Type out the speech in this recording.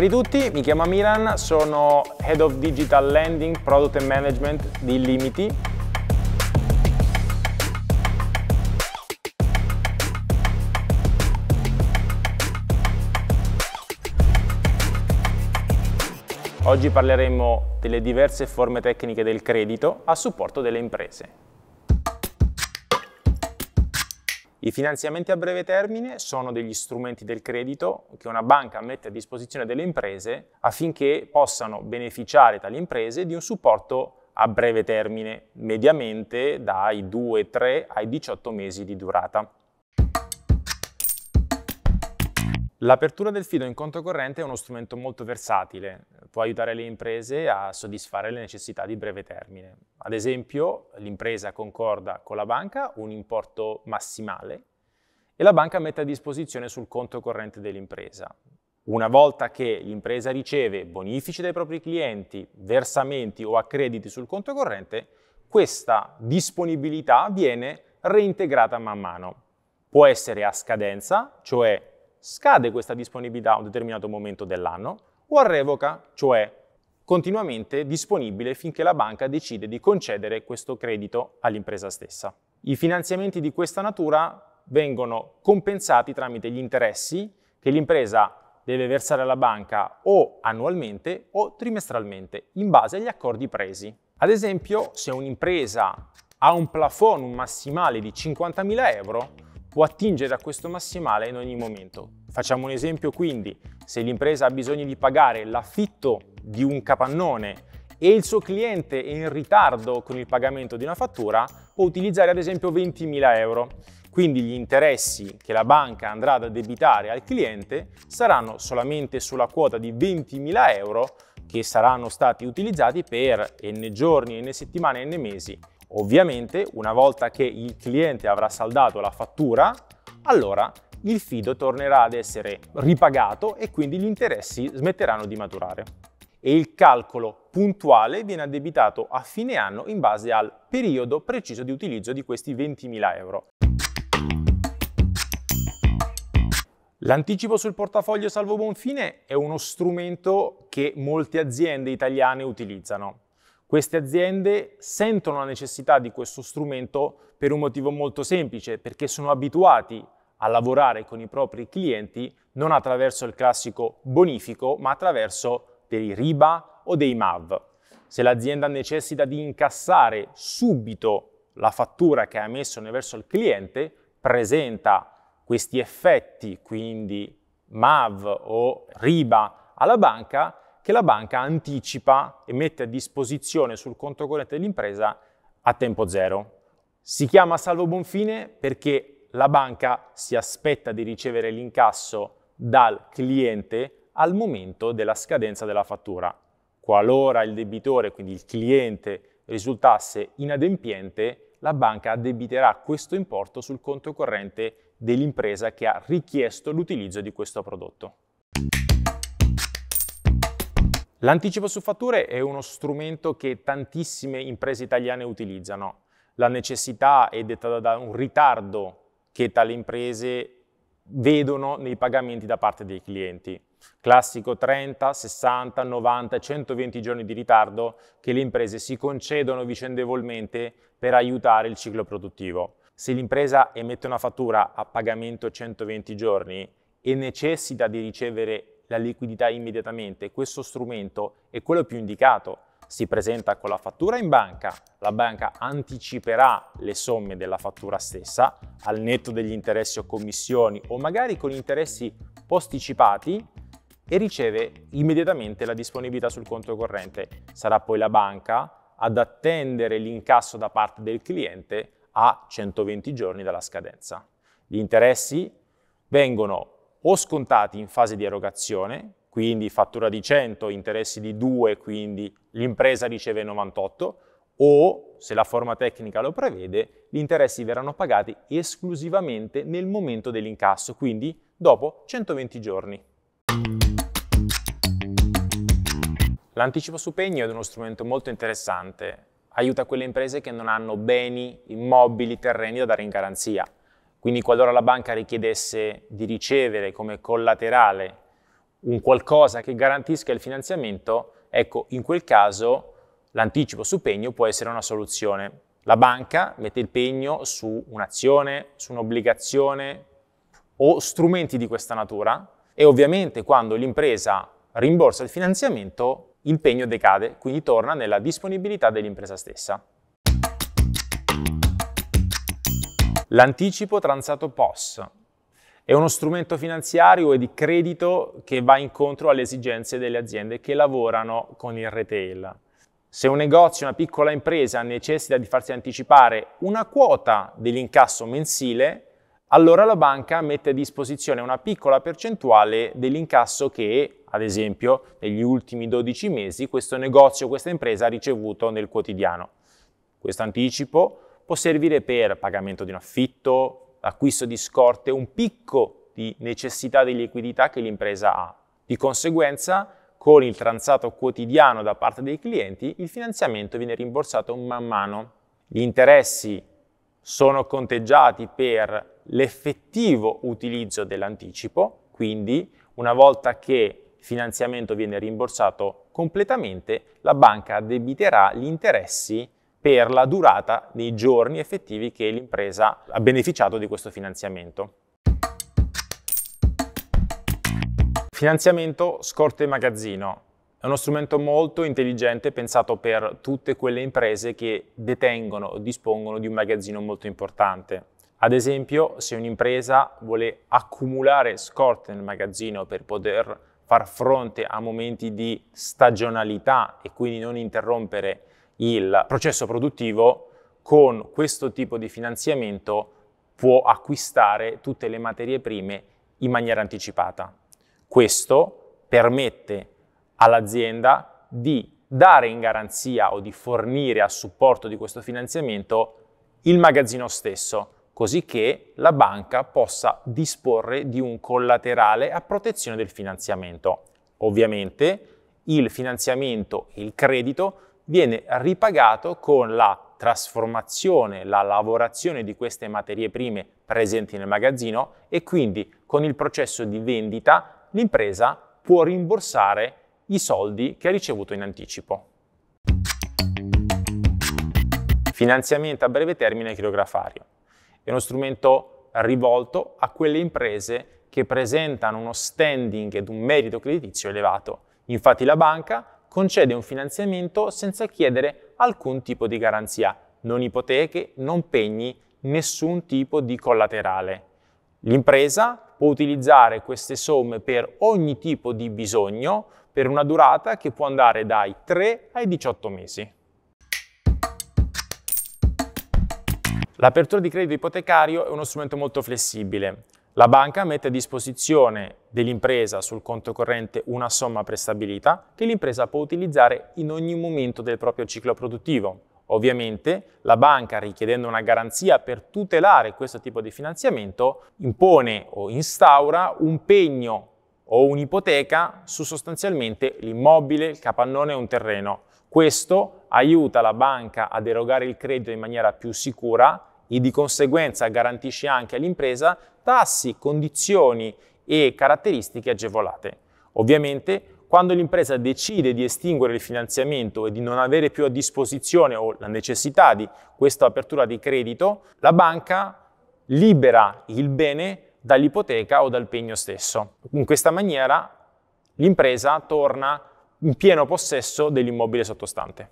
Cari tutti, mi chiamo Miran, sono Head of Digital Lending, Product and Management di Illimity. Oggi parleremo delle diverse forme tecniche del credito a supporto delle imprese. I finanziamenti a breve termine sono degli strumenti del credito che una banca mette a disposizione delle imprese affinché possano beneficiare tali imprese di un supporto a breve termine, mediamente dai 2-3 ai 18 mesi di durata. L'apertura del fido in conto corrente è uno strumento molto versatile, può aiutare le imprese a soddisfare le necessità di breve termine. Ad esempio, l'impresa concorda con la banca un importo massimale e la banca mette a disposizione sul conto corrente dell'impresa. Una volta che l'impresa riceve bonifici dai propri clienti, versamenti o accrediti sul conto corrente, questa disponibilità viene reintegrata man mano. Può essere a scadenza, cioè scade questa disponibilità a un determinato momento dell'anno o a revoca, cioè continuamente disponibile finché la banca decide di concedere questo credito all'impresa stessa. I finanziamenti di questa natura vengono compensati tramite gli interessi che l'impresa deve versare alla banca o annualmente o trimestralmente, in base agli accordi presi. Ad esempio, se un'impresa ha un plafond, un massimale di 50.000 euro, può attingere a questo massimale in ogni momento. Facciamo un esempio quindi, se l'impresa ha bisogno di pagare l'affitto di un capannone e il suo cliente è in ritardo con il pagamento di una fattura, può utilizzare ad esempio 20.000 euro. Quindi gli interessi che la banca andrà ad debitare al cliente saranno solamente sulla quota di 20.000 euro che saranno stati utilizzati per n giorni, n settimane, n mesi Ovviamente, una volta che il cliente avrà saldato la fattura, allora il fido tornerà ad essere ripagato e quindi gli interessi smetteranno di maturare. E il calcolo puntuale viene addebitato a fine anno in base al periodo preciso di utilizzo di questi 20.000 euro. L'anticipo sul portafoglio salvo buon fine è uno strumento che molte aziende italiane utilizzano. Queste aziende sentono la necessità di questo strumento per un motivo molto semplice, perché sono abituati a lavorare con i propri clienti non attraverso il classico bonifico, ma attraverso dei RIBA o dei MAV. Se l'azienda necessita di incassare subito la fattura che ha emesso verso il cliente, presenta questi effetti, quindi MAV o RIBA alla banca che la banca anticipa e mette a disposizione sul conto corrente dell'impresa a tempo zero. Si chiama salvo buon fine perché la banca si aspetta di ricevere l'incasso dal cliente al momento della scadenza della fattura. Qualora il debitore, quindi il cliente, risultasse inadempiente, la banca addebiterà questo importo sul conto corrente dell'impresa che ha richiesto l'utilizzo di questo prodotto. L'anticipo su fatture è uno strumento che tantissime imprese italiane utilizzano. La necessità è detta da un ritardo che tali imprese vedono nei pagamenti da parte dei clienti. Classico 30, 60, 90, 120 giorni di ritardo che le imprese si concedono vicendevolmente per aiutare il ciclo produttivo. Se l'impresa emette una fattura a pagamento 120 giorni e necessita di ricevere la liquidità immediatamente, questo strumento è quello più indicato. Si presenta con la fattura in banca, la banca anticiperà le somme della fattura stessa, al netto degli interessi o commissioni o magari con interessi posticipati e riceve immediatamente la disponibilità sul conto corrente. Sarà poi la banca ad attendere l'incasso da parte del cliente a 120 giorni dalla scadenza. Gli interessi vengono o scontati in fase di erogazione, quindi fattura di 100, interessi di 2, quindi l'impresa riceve 98, o, se la forma tecnica lo prevede, gli interessi verranno pagati esclusivamente nel momento dell'incasso, quindi dopo 120 giorni. L'anticipo su pegno è uno strumento molto interessante, aiuta quelle imprese che non hanno beni, immobili, terreni da dare in garanzia, quindi qualora la banca richiedesse di ricevere come collaterale un qualcosa che garantisca il finanziamento, ecco, in quel caso l'anticipo su pegno può essere una soluzione. La banca mette il pegno su un'azione, su un'obbligazione o strumenti di questa natura e ovviamente quando l'impresa rimborsa il finanziamento il pegno decade, quindi torna nella disponibilità dell'impresa stessa. L'anticipo transato POS è uno strumento finanziario e di credito che va incontro alle esigenze delle aziende che lavorano con il retail. Se un negozio, una piccola impresa necessita di farsi anticipare una quota dell'incasso mensile, allora la banca mette a disposizione una piccola percentuale dell'incasso che, ad esempio, negli ultimi 12 mesi questo negozio, questa impresa ha ricevuto nel quotidiano. Questo anticipo può servire per pagamento di un affitto, acquisto di scorte, un picco di necessità di liquidità che l'impresa ha. Di conseguenza, con il transato quotidiano da parte dei clienti, il finanziamento viene rimborsato man mano. Gli interessi sono conteggiati per l'effettivo utilizzo dell'anticipo, quindi una volta che il finanziamento viene rimborsato completamente, la banca debiterà gli interessi per la durata dei giorni effettivi che l'impresa ha beneficiato di questo finanziamento. Finanziamento scorte magazzino. È uno strumento molto intelligente pensato per tutte quelle imprese che detengono o dispongono di un magazzino molto importante. Ad esempio, se un'impresa vuole accumulare scorte nel magazzino per poter far fronte a momenti di stagionalità e quindi non interrompere il processo produttivo con questo tipo di finanziamento può acquistare tutte le materie prime in maniera anticipata. Questo permette all'azienda di dare in garanzia o di fornire a supporto di questo finanziamento il magazzino stesso, così che la banca possa disporre di un collaterale a protezione del finanziamento. Ovviamente il finanziamento e il credito viene ripagato con la trasformazione, la lavorazione di queste materie prime presenti nel magazzino e quindi con il processo di vendita l'impresa può rimborsare i soldi che ha ricevuto in anticipo. Finanziamento a breve termine chirografario. È uno strumento rivolto a quelle imprese che presentano uno standing ed un merito creditizio elevato. Infatti la banca concede un finanziamento senza chiedere alcun tipo di garanzia, non ipoteche, non pegni, nessun tipo di collaterale. L'impresa può utilizzare queste somme per ogni tipo di bisogno per una durata che può andare dai 3 ai 18 mesi. L'apertura di credito ipotecario è uno strumento molto flessibile. La banca mette a disposizione dell'impresa sul conto corrente una somma prestabilita che l'impresa può utilizzare in ogni momento del proprio ciclo produttivo. Ovviamente la banca, richiedendo una garanzia per tutelare questo tipo di finanziamento, impone o instaura un pegno o un'ipoteca su sostanzialmente l'immobile, il capannone o un terreno. Questo aiuta la banca ad erogare il credito in maniera più sicura e di conseguenza garantisce anche all'impresa tassi, condizioni e caratteristiche agevolate. Ovviamente quando l'impresa decide di estinguere il finanziamento e di non avere più a disposizione o la necessità di questa apertura di credito, la banca libera il bene dall'ipoteca o dal pegno stesso. In questa maniera l'impresa torna in pieno possesso dell'immobile sottostante.